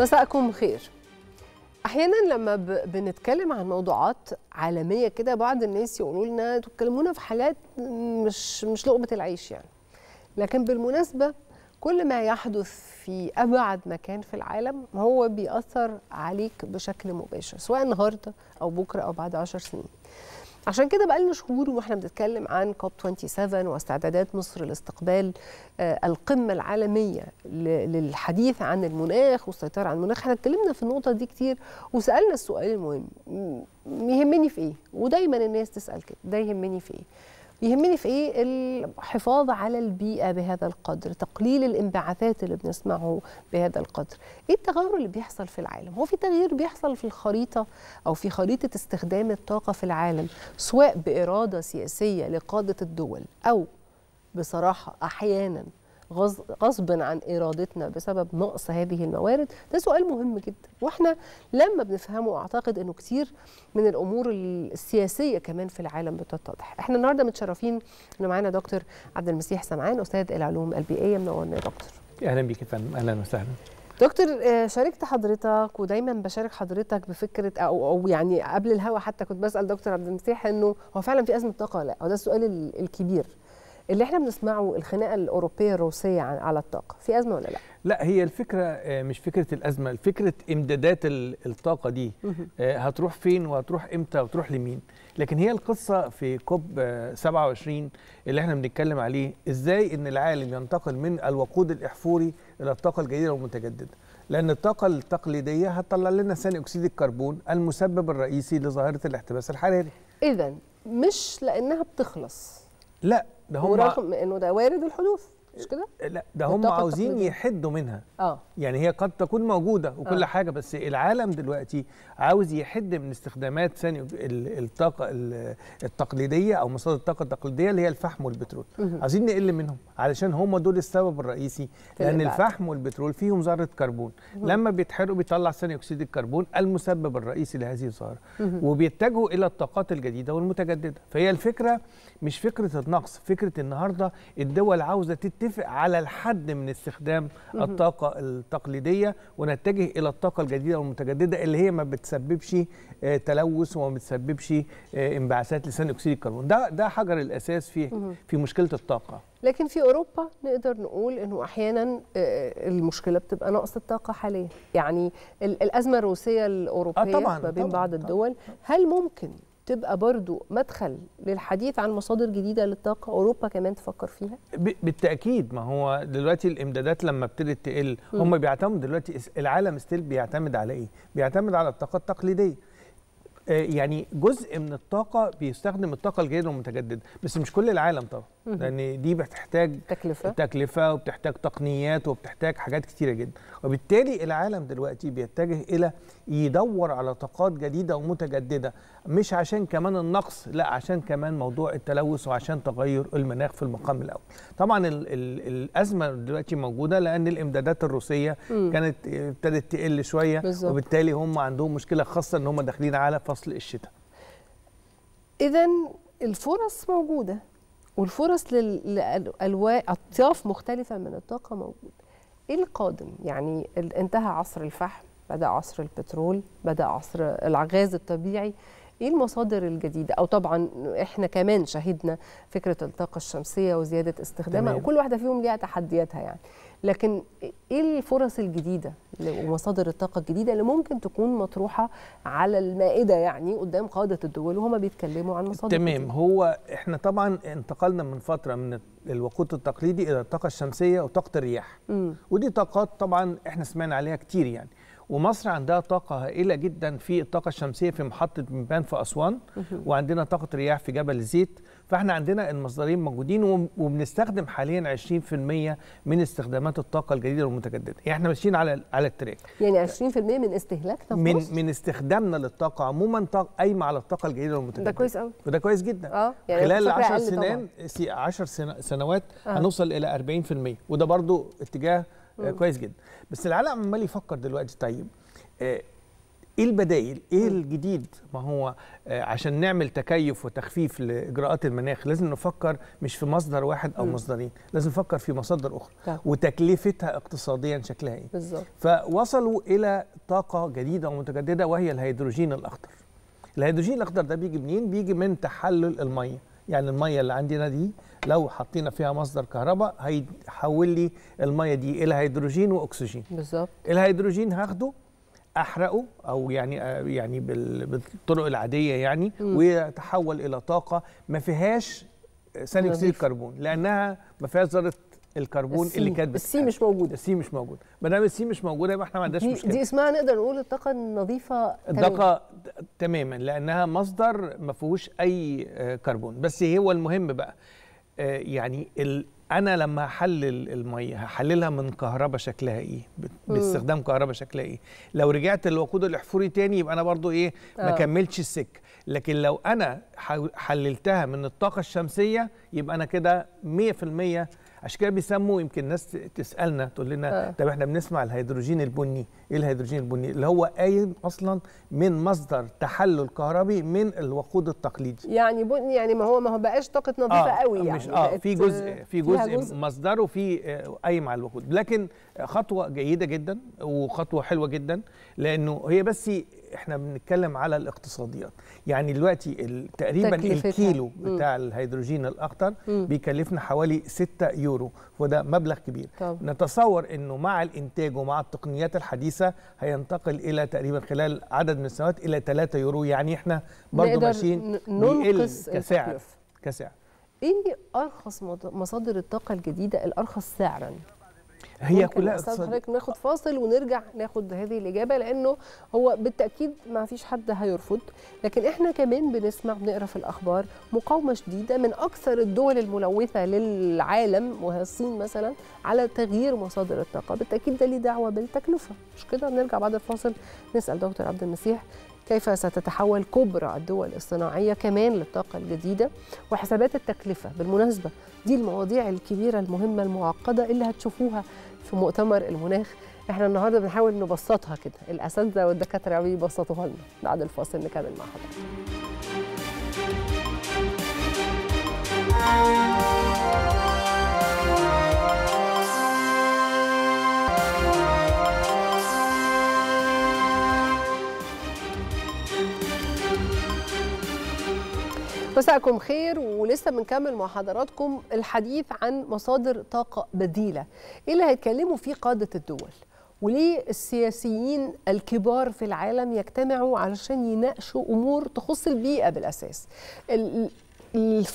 مساءكم خير احيانا لما بنتكلم عن موضوعات عالميه كده بعض الناس يقولوا لنا تكلمونا في حالات مش مش لقمه العيش يعني لكن بالمناسبه كل ما يحدث في ابعد مكان في العالم هو بيأثر عليك بشكل مباشر سواء النهارده او بكره او بعد عشر سنين عشان كده بقالنا شهور واحنا بنتكلم عن كوب 27 واستعدادات مصر لاستقبال آه، القمه العالميه للحديث عن المناخ والسيطره على المناخ احنا اتكلمنا في النقطه دي كتير وسالنا السؤال المهم يهمني في ايه ودايما الناس تسال كده ده يهمني في ايه يهمني في ايه الحفاظ على البيئه بهذا القدر تقليل الانبعاثات اللي بنسمعه بهذا القدر ايه التغير اللي بيحصل في العالم هو في تغيير بيحصل في الخريطه او في خريطه استخدام الطاقه في العالم سواء باراده سياسيه لقاده الدول او بصراحه احيانا غصبا عن ارادتنا بسبب نقص هذه الموارد ده سؤال مهم جدا واحنا لما بنفهمه اعتقد انه كتير من الامور السياسيه كمان في العالم بتتضح احنا النهارده متشرفين ان معانا دكتور عبد المسيح سمعان استاذ العلوم البيئيه منورنا يا دكتور اهلا بيك يا فندم اهلا وسهلا دكتور آه، شاركت حضرتك ودايما بشارك حضرتك بفكره او او يعني قبل الهوا حتى كنت بسال دكتور عبد المسيح انه هو فعلا في ازمه طاقه ولا لا؟ وده ده السؤال الكبير اللي احنا بنسمعه الخناقه الاوروبيه الروسيه على الطاقه في ازمه ولا لا لا هي الفكره آه، مش فكره الازمه الفكره امدادات الطاقه دي آه، هتروح فين وهتروح امتى وتروح لمين لكن هي القصه في كوب 27 آه، اللي احنا بنتكلم عليه ازاي ان العالم ينتقل من الوقود الاحفوري الى الطاقه الجديده والمتجدده لان الطاقه التقليديه هتطلع لنا ثاني اكسيد الكربون المسبب الرئيسي لظاهره الاحتباس الحراري اذا مش لانها بتخلص لا ده هم ورغم انه ده وارد الحدوث مش كده؟ إيه، لا ده هم عاوزين يحدوا منها اه يعني هي قد تكون موجوده آه. وكل أوه. حاجه بس العالم دلوقتي عاوز يحد من استخدامات ثاني الطاقه التقليديه او مصادر الطاقه التقليديه اللي هي الفحم والبترول مه. عاوزين نقل منهم علشان هم دول السبب الرئيسي لان الفحم والبترول فيهم ذره كربون مه. لما بيتحرقوا بيطلع ثاني اكسيد الكربون المسبب الرئيسي لهذه الظاهره وبيتجهوا الى الطاقات الجديده والمتجدده فهي الفكره مش فكره النقص فكره النهارده الدول عاوزه تت نتفق على الحد من استخدام الطاقه التقليديه ونتجه الى الطاقه الجديده والمتجدده اللي هي ما بتسببش آه، تلوث وما بتسببش آه، انبعاثات لثاني اكسيد الكربون ده ده حجر الاساس في في مشكله الطاقه لكن في اوروبا نقدر نقول انه احيانا آه، المشكله بتبقى نقص الطاقه حاليا يعني الازمه الروسيه الاوروبيه طبعاً ما بين طبعاً بعض الدول هل ممكن تبقى برضو مدخل للحديث عن مصادر جديدة للطاقة أوروبا كمان تفكر فيها؟ بالتأكيد ما هو دلوقتي الإمدادات لما ابتدت تقل هم بيعتمدوا دلوقتي العالم ستيل بيعتمد على إيه؟ بيعتمد على الطاقة التقليدية آه، يعني جزء من الطاقة بيستخدم الطاقة الجيدة والمتجددة بس مش كل العالم طبعا لان دي بتحتاج تكلفه تكلفه وبتحتاج تقنيات وبتحتاج حاجات كتيره جدا وبالتالي العالم دلوقتي بيتجه الى يدور على طاقات جديده ومتجدده مش عشان كمان النقص لا عشان كمان موضوع التلوث وعشان تغير المناخ في المقام الاول طبعا الـ الـ الازمه دلوقتي موجوده لان الامدادات الروسيه م. كانت ابتدت تقل شويه بالزبط. وبالتالي هم عندهم مشكله خاصه ان هم داخلين على فصل الشتاء اذا الفرص موجوده والفرص للألواء أطياف مختلفة من الطاقة موجودة إيه القادم يعني انتهى عصر الفحم بدأ عصر البترول بدأ عصر الغاز الطبيعي ايه المصادر الجديده او طبعا احنا كمان شهدنا فكره الطاقه الشمسيه وزياده استخدامها وكل واحده فيهم ليها تحدياتها يعني لكن ايه الفرص الجديده ومصادر الطاقه الجديده اللي ممكن تكون مطروحه على المائده يعني قدام قاده الدول وهما بيتكلموا عن مصادر تمام الجديدة. هو احنا طبعا انتقلنا من فتره من الوقود التقليدي الى الطاقه الشمسيه وطاقه الرياح م. ودي طاقات طبعا احنا سمعنا عليها كتير يعني ومصر عندها طاقة هائلة جدا في الطاقة الشمسية في محطة بنبان في أسوان وعندنا طاقة رياح في جبل الزيت فاحنا عندنا المصدرين موجودين وبنستخدم حاليا 20% من استخدامات الطاقة الجديدة والمتجددة يعني احنا ماشيين على على التراك يعني 20% من استهلاكنا من مصر؟ من استخدامنا للطاقة عموما قايمة على الطاقة الجديدة والمتجددة ده كويس قوي وده كويس جدا اه يعني خلال 10 سنين 10 سنوات آه. هنوصل إلى 40% وده برضو اتجاه آه، مم. كويس جدا بس العالم عمال يفكر دلوقتي طيب آه، ايه البدائل ايه الجديد ما هو آه، عشان نعمل تكيف وتخفيف لاجراءات المناخ لازم نفكر مش في مصدر واحد او م. مصدرين لازم نفكر في مصادر اخرى طيب. وتكلفتها اقتصاديا شكلها ايه بالظبط فوصلوا الى طاقه جديده ومتجدده وهي الهيدروجين الاخضر الهيدروجين الاخضر ده بيجي منين بيجي من تحلل الميه يعني الميه اللي عندنا دي لو حطينا فيها مصدر كهرباء هيحول لي الميه دي الى هيدروجين واكسجين بالظبط الهيدروجين هاخده احرقه او يعني يعني بالطرق العاديه يعني م. ويتحول الى طاقه ما فيهاش ثاني اكسيد الكربون لانها ما فيهاش ذره الكربون السي. اللي كانت السي مش موجوده السي مش موجود ما دام السي مش موجوده يبقى احنا ما عندناش مشكله دي اسمها نقدر نقول الطاقه النظيفه الطاقه تماما لانها مصدر ما فيهوش اي آه، كربون بس هو المهم بقى آه، يعني انا لما احلل الميه هحللها من كهرباء شكلها ايه باستخدام كهرباء شكلها ايه لو رجعت للوقود الاحفوري تاني يبقى انا برضو ايه ما آه. كملتش السكه لكن لو انا حللتها من الطاقه الشمسيه يبقى انا كده 100% عشان كده بيسموا يمكن ناس تسالنا تقول لنا آه. طب احنا بنسمع الهيدروجين البني ايه الهيدروجين البني اللي هو قايم اصلا من مصدر تحلل كهربي من الوقود التقليدي يعني بني يعني ما هو ما هو بقاش طاقه نظيفه آه قوي يعني مش اه في جزء في جزء, جزء مصدره في آه، قايم على الوقود لكن خطوه جيده جدا وخطوه حلوه جدا لانه هي بس احنا بنتكلم على الاقتصاديات يعني دلوقتي تقريبا الكيلو مم. بتاع الهيدروجين الاخضر بيكلفنا حوالي 6 يورو وده مبلغ كبير طب. نتصور انه مع الانتاج ومع التقنيات الحديثه هينتقل الى تقريبا خلال عدد من السنوات الى 3 يورو يعني احنا برضه ماشيين بيقل كسعر كسعر ايه ارخص مصادر الطاقه الجديده الارخص سعرا هي كلها استاذ حضرتك ناخد فاصل ونرجع ناخد هذه الاجابه لانه هو بالتاكيد ما فيش حد هيرفض لكن احنا كمان بنسمع بنقرا في الاخبار مقاومه شديده من اكثر الدول الملوثه للعالم وهي الصين مثلا على تغيير مصادر الطاقه بالتاكيد ده ليه دعوه بالتكلفه مش كده نرجع بعد الفاصل نسال دكتور عبد المسيح كيف ستتحول كبرى الدول الصناعية كمان للطاقة الجديدة وحسابات التكلفة بالمناسبة دي المواضيع الكبيرة المهمة المعقدة اللي هتشوفوها في مؤتمر المناخ احنا النهارده بنحاول نبسطها كده الاساتذه والدكاتره بيبسطوها لنا بعد الفاصل نكمل مع حضرتك مساءكم خير ولسه بنكمل مع حضراتكم الحديث عن مصادر طاقة بديلة إيه اللي هيتكلموا فيه قادة الدول وليه السياسيين الكبار في العالم يجتمعوا علشان يناقشوا أمور تخص البيئة بالأساس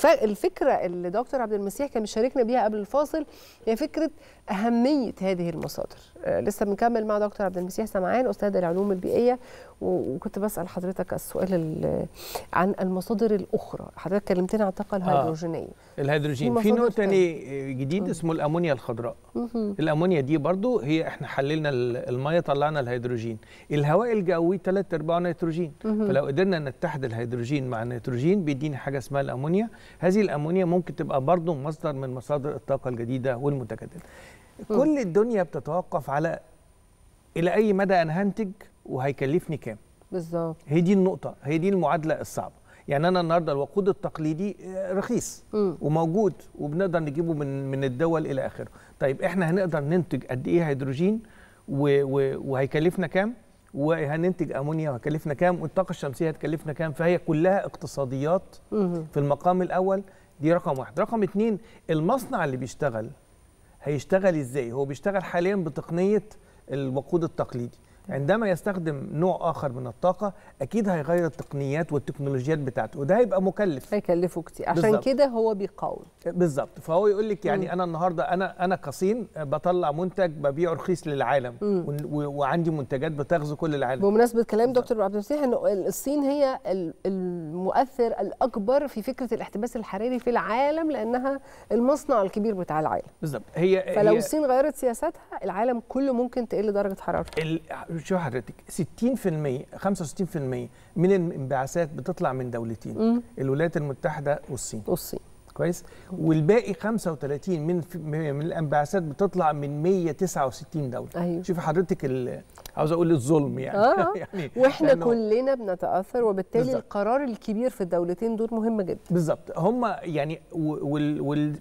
الفكرة اللي دكتور عبد المسيح كان مشاركنا بيها قبل الفاصل هي فكرة أهمية هذه المصادر آه، لسه بنكمل مع دكتور عبد المسيح سمعان استاذ العلوم البيئيه وكنت بسال حضرتك السؤال عن المصادر الاخرى حضرتك كلمتنا عن الطاقه آه، الهيدروجينيه آه. الهيدروجين في نوع تاني جديد آه. اسمه الامونيا الخضراء الامونيا دي برضو هي احنا حللنا الميه طلعنا الهيدروجين الهواء الجوي ثلاث ارباعه نيتروجين مم. فلو قدرنا نتحد الهيدروجين مع النيتروجين بيديني حاجه اسمها الامونيا هذه الامونيا ممكن تبقى برضو مصدر من مصادر الطاقه الجديده والمتجدده كل الدنيا بتتوقف على الى اي مدى انا هنتج وهيكلفني كام بالظبط هي دي النقطه هي دي المعادله الصعبه يعني انا النهارده الوقود التقليدي آه، رخيص م. وموجود وبنقدر نجيبه من من الدول الى اخره طيب احنا هنقدر ننتج قد ايه هيدروجين و و وهيكلفنا كام وهننتج امونيا وهيكلفنا كام والطاقه الشمسيه هتكلفنا كام فهي كلها اقتصاديات م. في المقام الاول دي رقم واحد رقم اتنين المصنع اللي بيشتغل هيشتغل ازاي هو بيشتغل حاليا بتقنيه الوقود التقليدي عندما يستخدم نوع اخر من الطاقه اكيد هيغير التقنيات والتكنولوجيات بتاعته وده هيبقى مكلف هيكلفه كتير عشان كده هو بيقاوم بالظبط فهو يقول لك يعني م. انا النهارده انا انا كصين بطلع منتج ببيعه رخيص للعالم وعندي منتجات بتغزو كل العالم بمناسبه كلام دكتور عبد المسيح انه الصين هي المؤثر الاكبر في فكره الاحتباس الحراري في العالم لانها المصنع الكبير بتاع العالم بالظبط هي فلو هي الصين غيرت سياساتها العالم كله ممكن تقل درجه حرارته بتشوف حضرتك 60% 65% من الانبعاثات بتطلع من دولتين مم. الولايات المتحده والصين والصين كويس والباقي 35 من من الانبعاثات بتطلع من 169 دوله أيوه. شوف حضرتك عاوز اقول الظلم يعني آه. آه. يعني واحنا كلنا بنتاثر وبالتالي بالزبط. القرار الكبير في الدولتين دول مهم جدا بالظبط هم يعني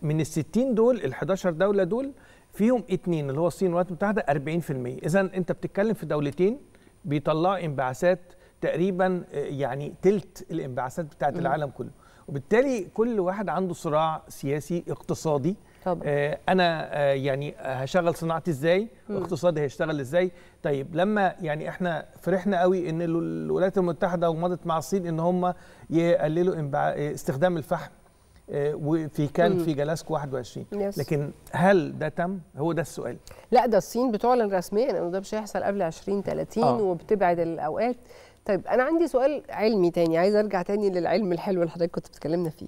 من ال 60 دول ال 11 دوله دول فيهم اثنين اللي هو الصين والولايات المتحده 40% اذا انت بتتكلم في دولتين بيطلعوا انبعاثات تقريبا آه، يعني تلت الانبعاثات بتاعت العالم كله وبالتالي كل واحد عنده صراع سياسي اقتصادي طبعا آه، انا آه، يعني آه، هشغل صناعتي ازاي اقتصادي هيشتغل ازاي طيب لما يعني احنا فرحنا قوي ان الولايات المتحده ومضت مع الصين ان هم يقللوا استخدام الفحم وفي كان في جلاسكو 21 يس. لكن هل ده تم هو ده السؤال لا ده الصين بتعلن رسميا انه يعني ده مش هيحصل قبل 30 آه. وبتبعد الاوقات طيب انا عندي سؤال علمي تاني عايز ارجع تاني للعلم الحلو اللي حضرتك كنت بتكلمنا فيه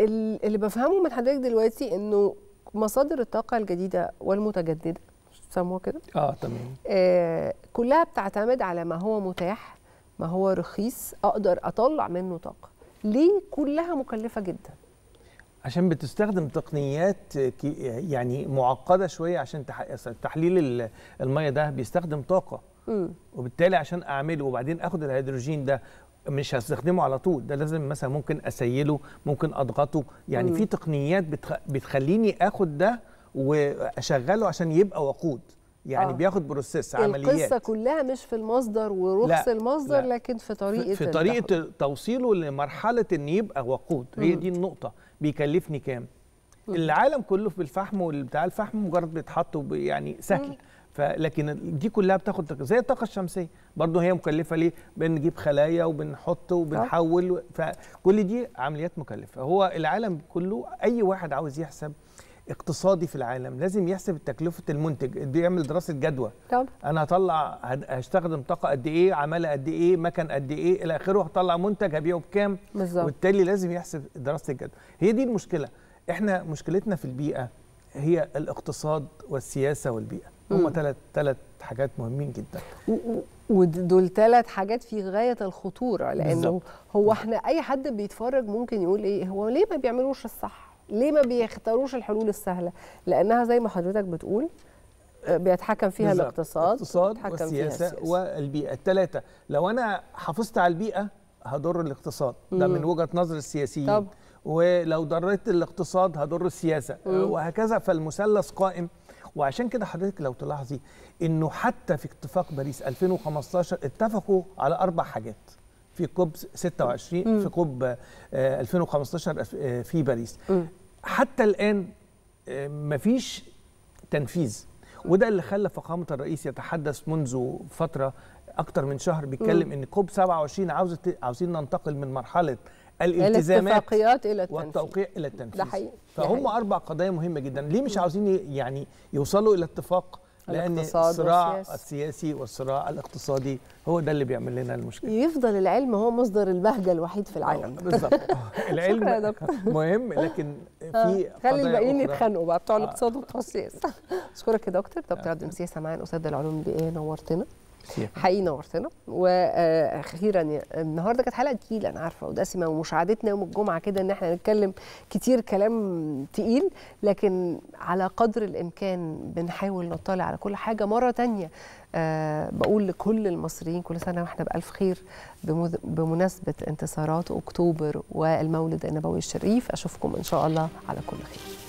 اللي بفهمه من حضرتك دلوقتي انه مصادر الطاقه الجديده والمتجدده سموها كده اه تمام آه كلها بتعتمد على ما هو متاح ما هو رخيص اقدر اطلع منه طاقه ليه كلها مكلفه جدا عشان بتستخدم تقنيات يعني معقده شويه عشان تحليل الميه ده بيستخدم طاقه وبالتالي عشان اعمله وبعدين اخد الهيدروجين ده مش هستخدمه على طول ده لازم مثلا ممكن اسيله ممكن اضغطه يعني في تقنيات بتخ... بتخليني اخد ده واشغله عشان يبقى وقود يعني آه. بياخد بروسيس عمليات القصه كلها مش في المصدر ورخص لا المصدر لا لكن في طريقه في طريقه الدخل. توصيله لمرحله ان يبقى وقود هي دي النقطه بيكلفني كام العالم كله في الفحم والبتاع الفحم مجرد بيتحط يعني سهل فلكن دي كلها بتاخد طاقه زي الطاقه الشمسيه برضه هي مكلفه ليه بنجيب خلايا وبنحط وبنحول فكل دي عمليات مكلفه هو العالم كله اي واحد عاوز يحسب اقتصادي في العالم لازم يحسب تكلفه المنتج بيعمل دراسه جدوى طب. انا هطلع هستخدم طاقه قد ايه عماله قد ايه مكن قد ايه الى اخره هطلع منتج هبيعه بكام بالظبط وبالتالي لازم يحسب دراسه الجدوى هي دي المشكله احنا مشكلتنا في البيئه هي الاقتصاد والسياسه والبيئه هم ثلاث ثلاث حاجات مهمين جدا ودول ثلاث حاجات في غايه الخطوره لانه بالزبط. هو احنا اي حد بيتفرج ممكن يقول ايه هو ليه ما بيعملوش الصح ليه ما بيختاروش الحلول السهله لانها زي ما حضرتك بتقول آه، بيتحكم فيها بالزبط. الاقتصاد الاقتصاد والسياسه والبيئه الثلاثه لو انا حافظت على البيئه هضر الاقتصاد ده من وجهه نظر السياسيين طب. ولو ضريت الاقتصاد هضر السياسه مم. وهكذا فالمثلث قائم وعشان كده حضرتك لو تلاحظي انه حتى في اتفاق باريس 2015 اتفقوا على اربع حاجات في كوب 26 مم. في كوب 2015 آه، آه، في باريس مم. حتى الان آه، مفيش تنفيذ وده اللي خلى فخامه الرئيس يتحدث منذ فتره اكتر من شهر بيتكلم ان كوب 27 عاوز عاوزين ننتقل من مرحله الالتزامات الاتفاقيات الى التنفيذ والتوقيع الى التنفيذ ده حقيقي فهم ده اربع قضايا مهمه جدا ليه مش عاوزين يعني يوصلوا الى اتفاق لان الصراع والسياسي. السياسي والصراع الاقتصادي هو ده اللي بيعمل لنا المشكله يفضل العلم هو مصدر البهجه الوحيد في العالم آه، بالظبط العلم مهم لكن آه، في خلي الباقيين يتخانقوا بقى بتوع آه. الاقتصاد وبتوع السياسه اشكرك يا دكتور دكتور عبد المسيح سمعان استاذ العلوم البيئيه نورتنا حقيقي نورتنا واخيرا النهارده كانت حلقه تقيله انا عارفه ودسمه ومش عادتنا يوم الجمعه كده ان احنا نتكلم كتير كلام تقيل لكن على قدر الامكان بنحاول نطلع على كل حاجه مره تانية أه بقول لكل المصريين كل سنه واحنا بالف خير بمناسبه انتصارات اكتوبر والمولد النبوي الشريف اشوفكم ان شاء الله على كل خير